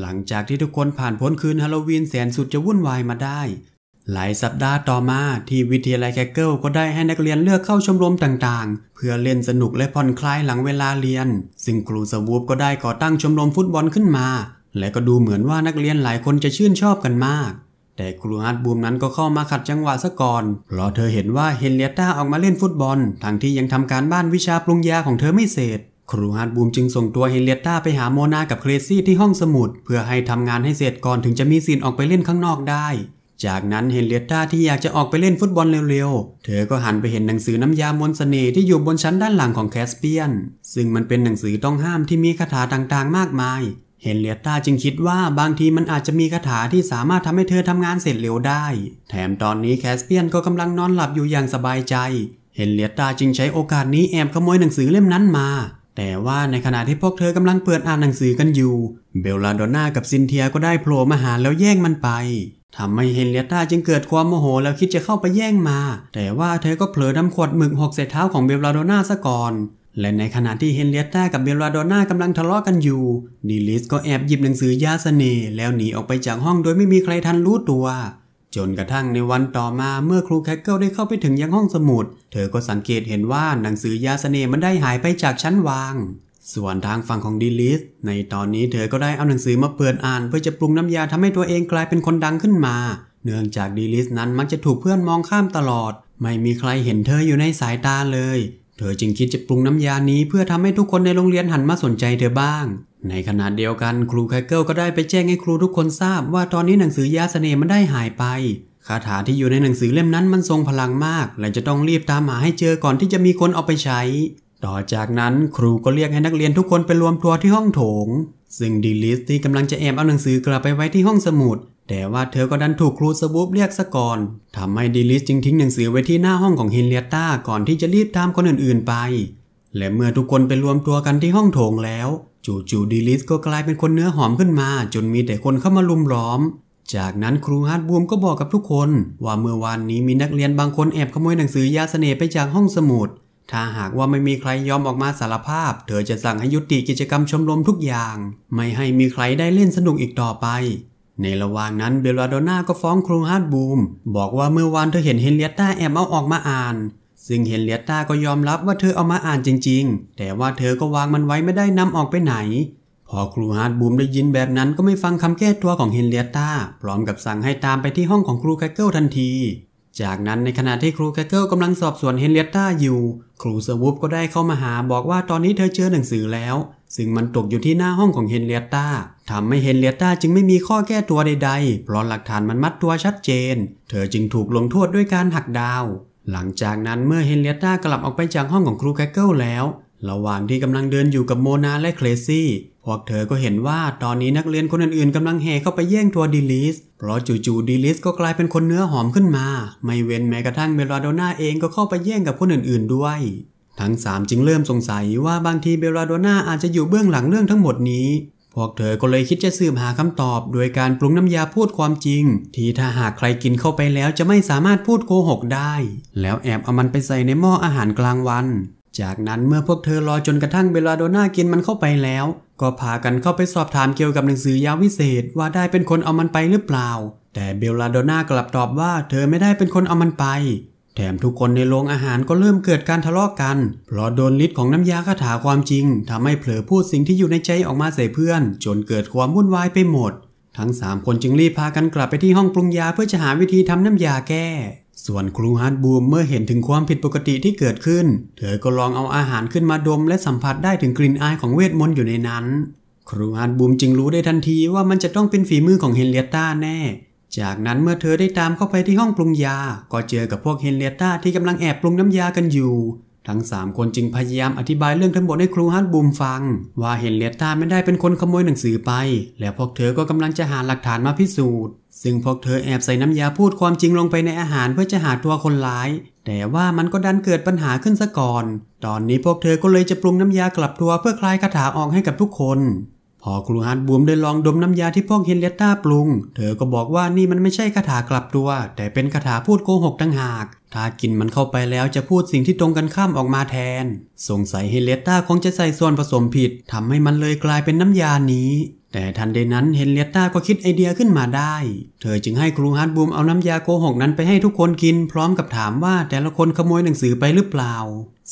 หลังจากที่ทุกคนผ่านพ้นคืนฮาโลวีนแสนสุดจะวุ่นวายมาได้ หลายสัปดาห์ต่อมาที่วิทยาลัยแคเกิลก็ได้ให้นักเรียนเลือกเข้าชมรมต่างๆ เพื่อเล่นสนุกและผ่อนคลายหลังเวลาเรียน ซึ่งครูสวูปก็ได้ก่อตั้งชมรมฟุตบอลขึ้นมา และก็ดูเหมือนว่านักเรียนหลายคนจะชื่นชอบกันมาก แต่ครูฮัตบูมนั้นก็เข้ามาขัดจังหวะซะก่อนเพราะเธอเห็นว่าเฮนเลียต้าออกมาเล่นฟุตบอลทั้งที่ยังทำการบ้านวิชาปรุงยาของเธอไม่เสร็จครูฮาร์ดบูมจึงส่งตัวเฮเลียต้าไปหาโมนากับเครซี่ที่ห้องสมุดเพื่อให้ทำงานให้เสร็จก่อนถึงจะมีสินออกไปเล่นข้างนอกได้ จากนั้นเฮเลียต้าที่อยากจะออกไปเล่นฟุตบอลเร็วๆเธอก็หันไปเห็นหนังสือน้ำยามนสเสน่ห์ที่อยู่บนชั้นด้านหลังของแคสเปียน ซึ่งมันเป็นหนังสือต้องห้ามที่มีคาถาต่างๆมากมาย เฮนเลียต้าจึงคิดว่าบางทีมันอาจจะมีคาถาที่สามารถทำให้เธอทำงานเสร็จเร็วได้ แถมตอนนี้แคสเปียนก็กำลังนอนหลับอยู่อย่างสบายใจ เฮนเลียต้าจึงใช้โอกาสนี้แอบขโมยหนังสือเล่มนั้นมาแต่ว่าในขณะที่พวกเธอกำลังเปิดอ่านหนังสือกันอยู่เบลลาโดน่ากับซินเทียก็ได้โผล่มาหาแล้วแย่งมันไป ทำให้เฮนเรียต้าจึงเกิดความโมโหแล้วคิดจะเข้าไปแย่งมา แต่ว่าเธอก็เผลอดำขวดหมึกหกใส่เท้าของเบลลาโดน่าซะก่อน และในขณะที่เฮนเรียต้ากับเบลลาโดน่ากำลังทะเลาะกันอยู่นิลิสก็แอบหยิบหนังสือยาสเสน่ห์แล้วหนีออกไปจากห้องโดยไม่มีใครทันรู้ตัวจนกระทั่งในวันต่อมาเมื่อครูแคคเกิลได้เข้าไปถึงยังห้องสมุด เธอก็สังเกตเห็นว่าหนังสือยาสเสน่ห์มันได้หายไปจากชั้นวาง ส่วนทางฝั่งของดีลิสในตอนนี้เธอก็ได้เอาหนังสือมาเปิดอ่านเพื่อจะปรุงน้ำยาทำให้ตัวเองกลายเป็นคนดังขึ้นมา เนื่องจากดีลิสนั้นมักจะถูกเพื่อนมองข้ามตลอด ไม่มีใครเห็นเธออยู่ในสายตาเลยเธอจึงคิดจะปรุงน้ำยานี้เพื่อทำให้ทุกคนในโรงเรียนหันมาสนใจเธอบ้าง ในขณะเดียวกันครูไคเกิลก็ได้ไปแจ้งให้ครูทุกคนทราบว่าตอนนี้หนังสือยาเสน่ห์มันได้หายไปคาถาที่อยู่ในหนังสือเล่มนั้นมันทรงพลังมากและจะต้องรีบตามหาให้เจอก่อนที่จะมีคนเอาไปใช้ ต่อจากนั้นครูก็เรียกให้นักเรียนทุกคนไปรวมตัวที่ห้องโถงซึ่งดีลิสที่กำลังจะแอบเอาหนังสือกลับไปไว้ที่ห้องสมุดแต่ว่าเธอก็ดันถูกครูสวูปเรียกซะก่อน ทำให้ดิลิสจึงทิ้งหนังสือไว้ที่หน้าห้องของเฮนเลียต้าก่อนที่จะรีบตามคนอื่นๆ ไป และเมื่อทุกคนไปรวมตัวกันที่ห้องโถงแล้ว จู่ๆดิลิสก็กลายเป็นคนเนื้อหอมขึ้นมา จนมีแต่คนเข้ามาลุมล้อม จากนั้นครูฮาร์ดบูมก็บอกกับทุกคนว่าเมื่อวานนี้มีนักเรียนบางคนแอบขโมยหนังสือยาเสน่ห์ไปจากห้องสมุด ถ้าหากว่าไม่มีใครยอมออกมาสารภาพ เธอจะสั่งให้ยุติกิจกรรมชมรมทุกอย่าง ไม่ให้มีใครได้เล่นสนุกอีกต่อไปในระหว่างนั้นเบลาโดนาก็ฟ้องครูฮาร์ดบูมบอกว่าเมื่อวานเธอเห็นเฮนเลียต้าแอบเอาออกมาอ่าน ซึ่งเฮนเลียต้าก็ยอมรับว่าเธอเอามาอ่านจริงๆ แต่ว่าเธอก็วางมันไว้ไม่ได้นำออกไปไหนพอครูฮาร์ดบูมได้ยินแบบนั้นก็ไม่ฟังคำแก้ตัวของเฮนเลียต้าพร้อมกับสั่งให้ตามไปที่ห้องของครูแคเกิลทันทีจากนั้นในขณะที่ครูแคทเกิลกำลังสอบสวนเฮนเรียตตาอยู่ ครูเซอร์วูฟก็ได้เข้ามาหาบอกว่าตอนนี้เธอเจอหนังสือแล้ว ซึ่งมันตกอยู่ที่หน้าห้องของเฮนเรียตตาทำให้เฮนเรียตตาจึงไม่มีข้อแก้ตัวใดๆ เพราะหลักฐานมันมัดตัวชัดเจน เธอจึงถูกลงโทษด้วยการหักดาว หลังจากนั้นเมื่อเฮนเรียตตากลับออกไปจากห้องของครูแคทเกิลแล้ว ระหว่างที่กำลังเดินอยู่กับโมนาและเคลซี่พวกเธอก็เห็นว่าตอนนี้นักเรียนคนอื่นๆกำลังแห่เข้าไปแย่งทัวดีลิส เพราะจู่ๆดีลิสก็กลายเป็นคนเนื้อหอมขึ้นมาไม่เว้นแม้กระทั่งเมลาโดน่าเองก็เข้าไปแย่งกับคนอื่นๆด้วย ทั้งสามจึงเริ่มสงสัยว่าบางทีเบลาโดน่าอาจจะอยู่เบื้องหลังเรื่องทั้งหมดนี้พวกเธอก็เลยคิดจะสืบหาคำตอบโดยการปรุงน้ำยาพูดความจริง ที่ถ้าหากใครกินเข้าไปแล้วจะไม่สามารถพูดโกหกได้ แล้วแอบเอามันไปใส่ในหม้ออาหารกลางวัน จากนั้นเมื่อพวกเธอรอจนกระทั่งเบลาโดน่ากินมันเข้าไปแล้วก็พากันเข้าไปสอบถามเกี่ยวกับหนังสือยาวิเศษว่าได้เป็นคนเอามันไปหรือเปล่า แต่เบลลาโดนากลับตอบว่าเธอไม่ได้เป็นคนเอามันไป แถมทุกคนในโรงอาหารก็เริ่มเกิดการทะเลาะกกัน เพราะโดนฤทธิ์ของน้ำยาคาถาความจริงทำให้เผลอพูดสิ่งที่อยู่ในใจออกมาใส่เพื่อน จนเกิดความวุ่นวายไปหมด ทั้งสามคนจึงรีบพากันกลับไปที่ห้องปรุงยาเพื่อจะหาวิธีทำน้ำยาแก้ส่วนครูฮาร์ดบูมเมื่อเห็นถึงความผิดปกติที่เกิดขึ้น เธอก็ลองเอาอาหารขึ้นมาดมและสัมผัสได้ถึงกลิ่นอายของเวทมนต์อยู่ในนั้น ครูฮาร์ดบูมจึงรู้ได้ทันทีว่ามันจะต้องเป็นฝีมือของเฮนเลียต้าแน่ จากนั้นเมื่อเธอได้ตามเข้าไปที่ห้องปรุงยา ก็เจอกับพวกเฮนเลียต้าที่กำลังแอบปรุงน้ำยากันอยู่ทั้งสามคนจึงพยายามอธิบายเรื่องทั้งหมดให้ครูฮันบูมฟัง ว่าเห็นเลต้าไม่ได้เป็นคนขโมยหนังสือไป และพวกเธอก็กำลังจะหาหลักฐานมาพิสูจน์ซึ่งพวกเธอแอบใส่น้ำยาพูดความจริงลงไปในอาหารเพื่อจะหาตัวคนร้าย แต่ว่ามันก็ดันเกิดปัญหาขึ้นซะก่อน ตอนนี้พวกเธอก็เลยจะปรุงน้ำยากลับตัวเพื่อคลายคาถาออกให้กับทุกคนพอครูฮาร์ดบูมได้ลองดมน้ำยาที่พวกเฮนเลีต้าปรุง เธอก็บอกว่านี่มันไม่ใช่คาถากลับตัว แต่เป็นคาถาพูดโกหกต่างหาก ถ้ากินมันเข้าไปแล้วจะพูดสิ่งที่ตรงกันข้ามออกมาแทน สงสัยเฮนเลีต้าคงจะใส่ส่วนผสมผิดทำให้มันเลยกลายเป็นน้ำยานี้ แต่ทันใดนั้นเฮนเลียต้าก็คิดไอเดียขึ้นมาได้ เธอจึงให้ครูฮาร์ดบูมเอาน้ำยาโกหกนั้นไปให้ทุกคนกินพร้อมกับถามว่า แต่ละคนขโมยหนังสือไปหรือเปล่า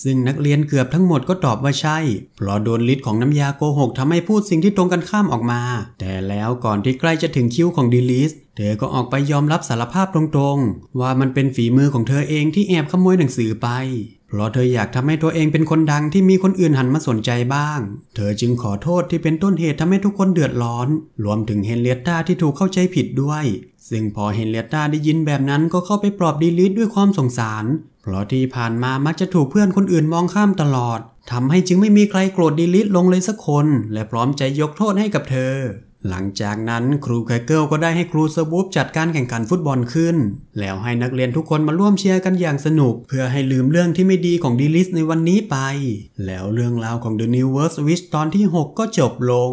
ซึ่งนักเรียนเกือบทั้งหมดก็ตอบว่าใช่ เพราะโดนฤทธิ์ของน้ำยาโกหกทำให้พูดสิ่งที่ตรงกันข้ามออกมา แต่แล้วก่อนที่ใกล้จะถึงคิ้วของดีลิสเธอก็ออกไปยอมรับสารภาพตรงๆ ว่ามันเป็นฝีมือของเธอเองที่แอบขโมยหนังสือไป เพราะเธออยากทำให้ตัวเองเป็นคนดังที่มีคนอื่นหันมาสนใจบ้าง เธอจึงขอโทษที่เป็นต้นเหตุทำให้ทุกคนเดือดร้อน รวมถึงเฮนเลียตตาที่ถูกเข้าใจผิดด้วยซึ่งพอเห็นเลียต้าได้ยินแบบนั้นก็เข้าไปปลอบดีลิสด้วยความสงสาร เพราะที่ผ่านมามักจะถูกเพื่อนคนอื่นมองข้ามตลอดทำให้จึงไม่มีใครโกรธดีลิสลงเลยสักคน และพร้อมใจยกโทษให้กับเธอ หลังจากนั้นครูไคเกิลก็ได้ให้ครูสบูปจัดการแข่งขันฟุตบอลขึ้น แล้วให้นักเรียนทุกคนมาร่วมเชียร์กันอย่างสนุก เพื่อให้ลืมเรื่องที่ไม่ดีของดีลิสในวันนี้ไป แล้วเรื่องราวของ The New World Switch ตอนที่ 6 ก็จบลง